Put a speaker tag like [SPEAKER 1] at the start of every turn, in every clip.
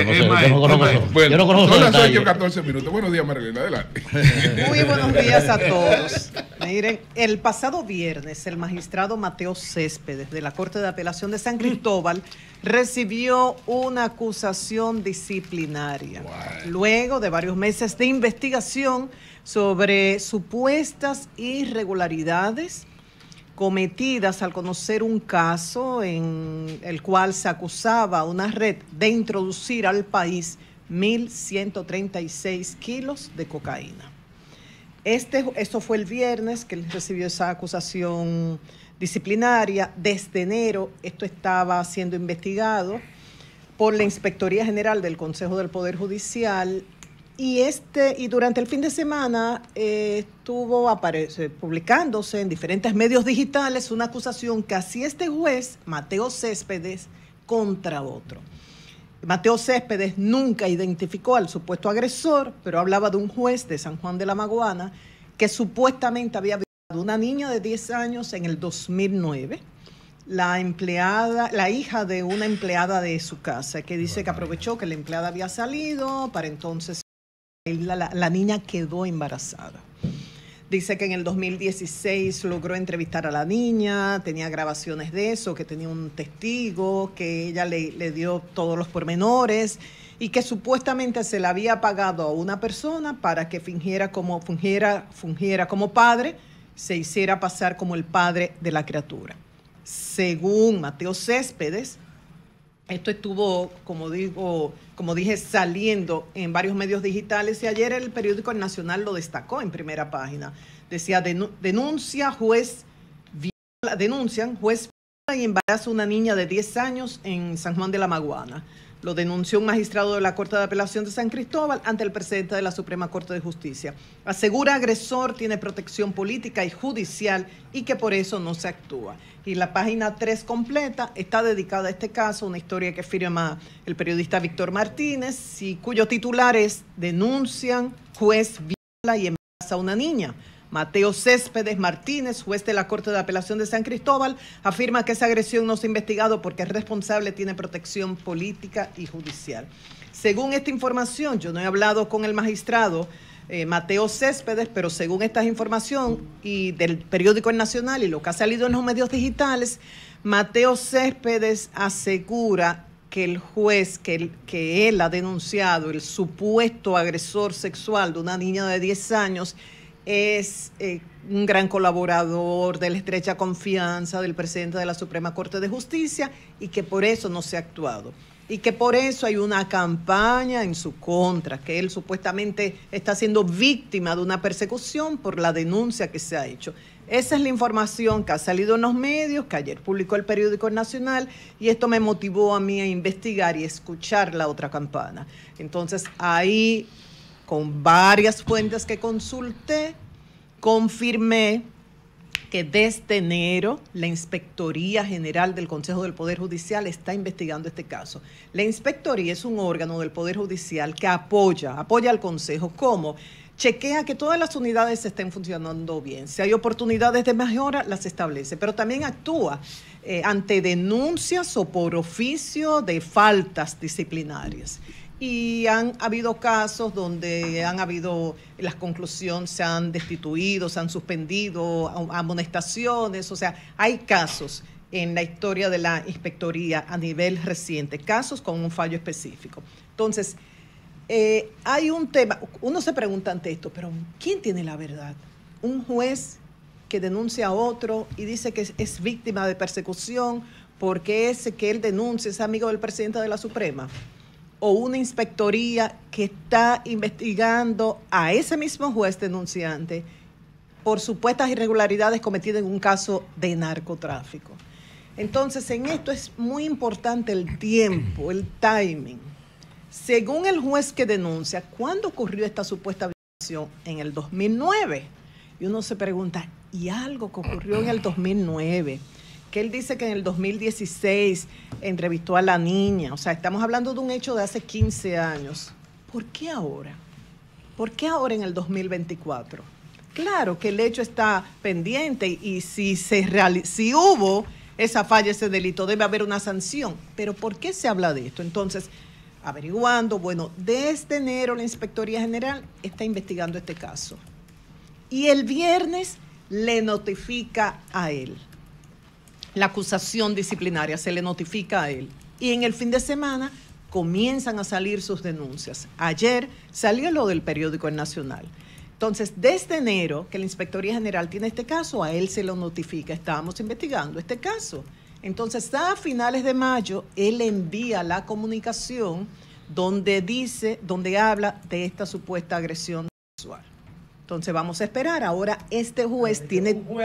[SPEAKER 1] Eh, yo no conozco, yo no conozco Bueno, yo no conozco son 14 minutos. Buenos días, Marilena. Adelante. Muy buenos días a todos. Miren, el pasado viernes, el magistrado Mateo Céspedes de la Corte de Apelación de San Cristóbal recibió una acusación disciplinaria. Luego de varios meses de investigación sobre supuestas irregularidades cometidas al conocer un caso en el cual se acusaba a una red de introducir al país 1.136 kilos de cocaína. Este, esto fue el viernes que recibió esa acusación disciplinaria. Desde enero esto estaba siendo investigado por la Inspectoría General del Consejo del Poder Judicial y, este, y durante el fin de semana eh, estuvo publicándose en diferentes medios digitales una acusación que hacía este juez, Mateo Céspedes, contra otro. Mateo Céspedes nunca identificó al supuesto agresor, pero hablaba de un juez de San Juan de la Maguana que supuestamente había violado una niña de 10 años en el 2009 la empleada, la hija de una empleada de su casa, que dice que aprovechó que la empleada había salido para entonces la, niña quedó embarazada. Dice que en el 2016 logró entrevistar a la niña, tenía grabaciones de eso, que tenía un testigo, que ella le, dio todos los pormenores y que supuestamente se le había pagado a una persona para que fingiera como, fungiera como padre, se hiciera pasar como el padre de la criatura. Según Mateo Céspedes, esto estuvo, como digo, como dije, saliendo en varios medios digitales y ayer el periódico Nacional lo destacó en primera página. Decía denuncia juez denuncian juez viola y embaraza una niña de 10 años en San Juan de la Maguana. Lo denunció un magistrado de la Corte de Apelación de San Cristóbal ante el presidente de la Suprema Corte de Justicia. Asegura agresor tiene protección política y judicial y que por eso no se actúa. Y la página 3 completa está dedicada a este caso, una historia que firma el periodista Víctor Martínez y cuyo titular es Denuncian, juez viola y embaraza a una niña. Mateo Céspedes Martínez, juez de la Corte de Apelación de San Cristóbal, afirma que esa agresión no se ha investigado porque es responsable tiene protección política y judicial. Según esta información, yo no he hablado con el magistrado eh, Mateo Céspedes, pero según esta información y del periódico El Nacional y lo que ha salido en los medios digitales, Mateo Céspedes asegura que el juez que, que él ha denunciado, el supuesto agresor sexual de una niña de 10 años, es eh, un gran colaborador de la estrecha confianza del presidente de la Suprema Corte de Justicia y que por eso no se ha actuado. Y que por eso hay una campaña en su contra, que él supuestamente está siendo víctima de una persecución por la denuncia que se ha hecho. Esa es la información que ha salido en los medios, que ayer publicó el periódico Nacional, y esto me motivó a mí a investigar y escuchar la otra campana. Entonces ahí con varias fuentes que consulté, confirmé que desde enero la Inspectoría General del Consejo del Poder Judicial está investigando este caso. La Inspectoría es un órgano del Poder Judicial que apoya, apoya al Consejo como chequea que todas las unidades estén funcionando bien. Si hay oportunidades de mejora, las establece, pero también actúa eh, ante denuncias o por oficio de faltas disciplinarias y han habido casos donde han habido las conclusiones se han destituido, se han suspendido amonestaciones, o sea, hay casos en la historia de la inspectoría a nivel reciente, casos con un fallo específico. Entonces, eh, hay un tema, uno se pregunta ante esto, pero ¿quién tiene la verdad? ¿Un juez que denuncia a otro y dice que es, es víctima de persecución porque ese que él denuncia es amigo del presidente de la Suprema? o una inspectoría que está investigando a ese mismo juez denunciante por supuestas irregularidades cometidas en un caso de narcotráfico. Entonces, en esto es muy importante el tiempo, el timing. Según el juez que denuncia, ¿cuándo ocurrió esta supuesta violación? En el 2009. Y uno se pregunta, ¿y algo que ocurrió en el 2009? que él dice que en el 2016 entrevistó a la niña. O sea, estamos hablando de un hecho de hace 15 años. ¿Por qué ahora? ¿Por qué ahora en el 2024? Claro que el hecho está pendiente y si, se si hubo esa falla, ese delito, debe haber una sanción. Pero ¿por qué se habla de esto? Entonces, averiguando, bueno, desde enero la Inspectoría General está investigando este caso. Y el viernes le notifica a él la acusación disciplinaria, se le notifica a él. Y en el fin de semana comienzan a salir sus denuncias. Ayer salió lo del periódico El Nacional. Entonces, desde enero que la Inspectoría General tiene este caso, a él se lo notifica, estábamos investigando este caso. Entonces, a finales de mayo, él envía la comunicación donde dice, donde habla de esta supuesta agresión sexual. Entonces, vamos a esperar. Ahora, este juez tiene... Un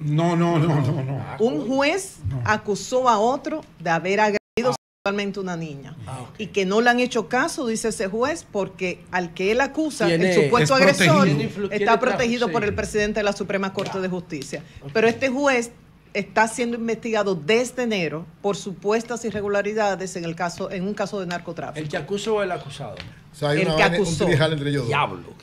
[SPEAKER 1] no, no, no, no, no. Un juez acusó a otro de haber agredido sexualmente a una niña ah, y que no le han hecho caso, dice ese juez, porque al que él acusa, el supuesto agresor, está protegido por el presidente de la Suprema Corte de Justicia. Pero este juez está siendo investigado desde enero por supuestas irregularidades en el caso en un caso de narcotráfico. El que acusó o el acusado el que acusó.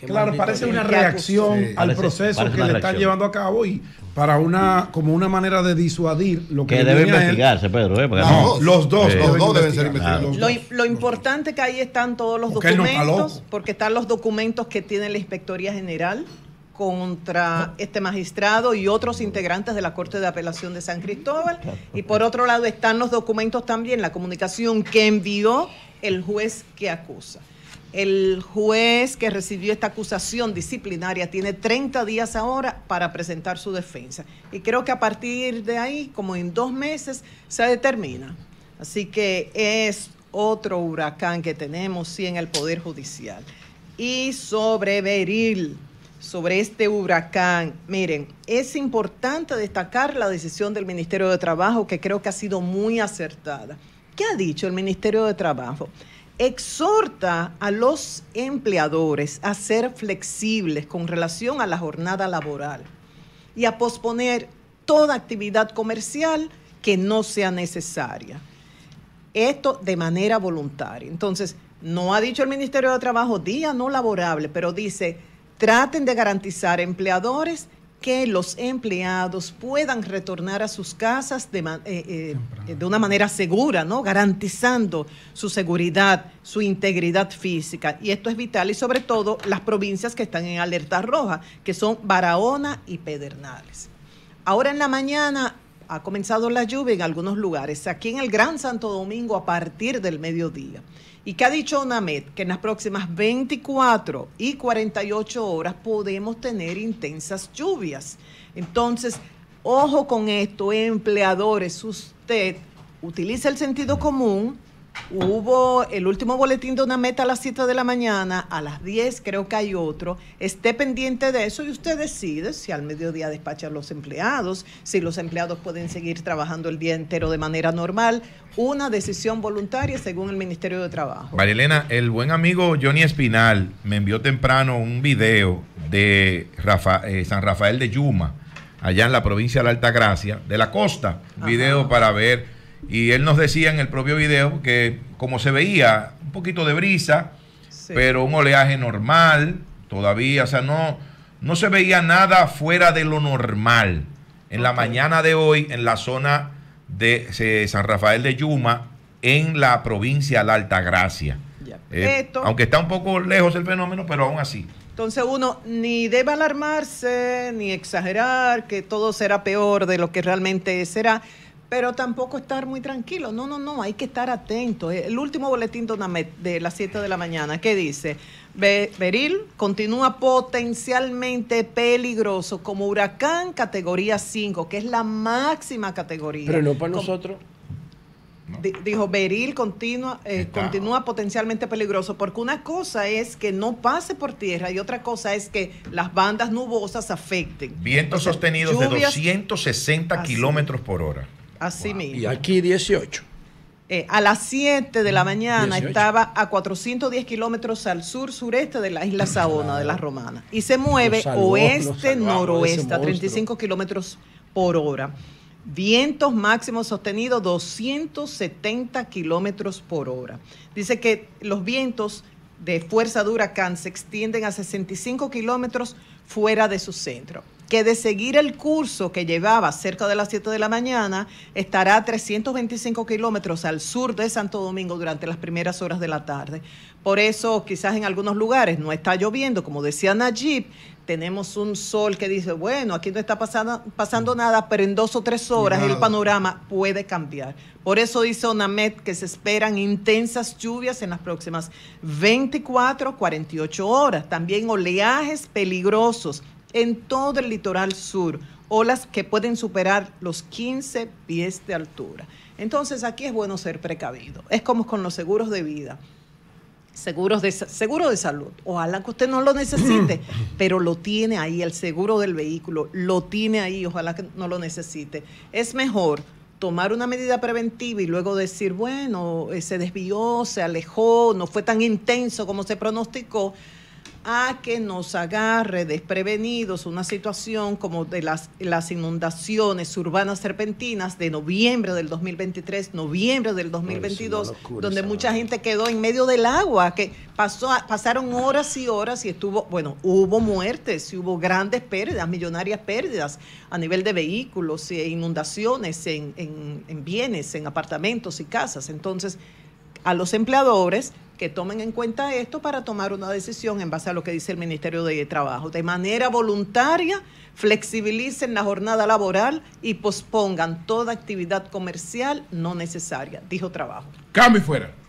[SPEAKER 1] claro, parece una reacción al proceso que le están llevando a cabo y para una como una manera de disuadir lo que, que debe investigarse, Pedro. ¿eh? No, los dos, los dos deben ser investigados. Lo, importante que ahí están todos los documentos, porque están los documentos que tiene la Inspectoría General contra este magistrado y otros integrantes de la Corte de Apelación de San Cristóbal. Y por otro lado están los documentos también, la comunicación que envió el juez que acusa. El juez que recibió esta acusación disciplinaria tiene 30 días ahora para presentar su defensa. Y creo que a partir de ahí, como en dos meses, se determina. Así que es otro huracán que tenemos, sí, en el Poder Judicial. Y sobre Beril, sobre este huracán, miren, es importante destacar la decisión del Ministerio de Trabajo, que creo que ha sido muy acertada. ¿Qué ha dicho el Ministerio de Trabajo? exhorta a los empleadores a ser flexibles con relación a la jornada laboral y a posponer toda actividad comercial que no sea necesaria. Esto de manera voluntaria. Entonces, no ha dicho el Ministerio de Trabajo día no laborable, pero dice, traten de garantizar empleadores que los empleados puedan retornar a sus casas eh, eh, de, una manera segura, ¿no? garantizando su seguridad, su integridad física. Y esto es vital y sobre todo las provincias que están en alerta roja, que son Barahona y Pedernales. Ahora en la mañana ha comenzado la lluvia en algunos lugares, aquí en el Gran Santo Domingo a partir del mediodía. ¿Y qué ha dicho UNAMED? Que en las próximas 24 y 48 horas podemos tener intensas lluvias. Entonces, ojo con esto, empleadores, usted utiliza el sentido común, Hubo el último boletín de una meta a las 7 de la mañana, a las 10 creo que hay otro. Esté pendiente de eso y usted decide si al mediodía a los empleados, si los empleados pueden seguir trabajando el día entero de manera normal. Una decisión voluntaria según el Ministerio de Trabajo. María Elena, el buen amigo Johnny Espinal me envió temprano un video de eh, San Rafael de Yuma, allá en la provincia de la Gracia, de la costa. video para ver y él nos decía en el propio video que como se veía, un poquito de brisa, pero un oleaje normal todavía, o sea, no, no se veía nada fuera de lo normal. En la mañana de hoy, en la zona de eh, San Rafael de Yuma, en la provincia de la Altagracia. Eh, aunque está un poco lejos el fenómeno, pero aún así. Entonces uno ni debe alarmarse, ni exagerar que todo será peor de lo que realmente será. Pero tampoco estar muy tranquilo. No, no, no, hay que estar atento. Eh, el último boletín de, de las 7 de la mañana, ¿qué dice? Beril continúa potencialmente peligroso como huracán categoría 5, que es la máxima categoría. Pero no para nosotros. Dijo, Beril eh, continúa potencialmente peligroso, porque una cosa es que no pase por tierra y otra cosa es que las bandas nubosas afecten. Vientos sostenidos de 260 kilómetros por hora. Así Y aquí 18. Eh, a las 7 de la mm, mañana estaba a 410 kilómetros al sur sureste de la isla ah, Saona de la Romana y se mueve oeste noroeste a 35 kilómetros por hora. Vientos máximos sostenidos 270 kilómetros por hora. Dice que los vientos de fuerza de huracán se extienden a 65 kilómetros fuera de su centro que de seguir el curso que llevaba cerca de las 7 de la mañana, estará a 325 kilómetros al sur de Santo Domingo durante las primeras horas de la tarde. Por eso quizás en algunos lugares no está lloviendo, como decía Najib, tenemos un sol que dice, bueno, aquí no está pasando, mm. nada, pero en dos o tres horas el panorama puede cambiar. Por eso dice Onamet que se esperan intensas lluvias en las próximas 24, 48 horas. También oleajes peligrosos en todo el litoral sur, olas que pueden superar los 15 pies de altura. Entonces aquí es bueno ser precavido. Es como con los seguros de vida. Seguros de, seguro de salud. Ojalá que usted no lo necesite, pero lo tiene ahí, el seguro del vehículo, lo tiene ahí, ojalá que no lo necesite. Es mejor tomar una medida preventiva y luego decir, bueno, eh, se desvió, se alejó, no fue tan intenso como se pronosticó, a que nos agarre desprevenidos una situación como de las, las inundaciones urbanas serpentinas de noviembre del 2023, noviembre del 2022, donde mucha gente quedó en medio del agua, que pasó, pasaron horas y horas y estuvo, bueno, hubo muertes, y hubo grandes pérdidas, millonarias pérdidas a nivel de vehículos, e inundaciones en, en bienes, en apartamentos y casas. Entonces, a los empleadores que tomen en cuenta esto para tomar una decisión en base a lo que dice el Ministerio de Trabajo. De manera voluntaria, flexibilicen la jornada laboral y pospongan toda actividad comercial no necesaria, dijo Trabajo. Cambio fuera.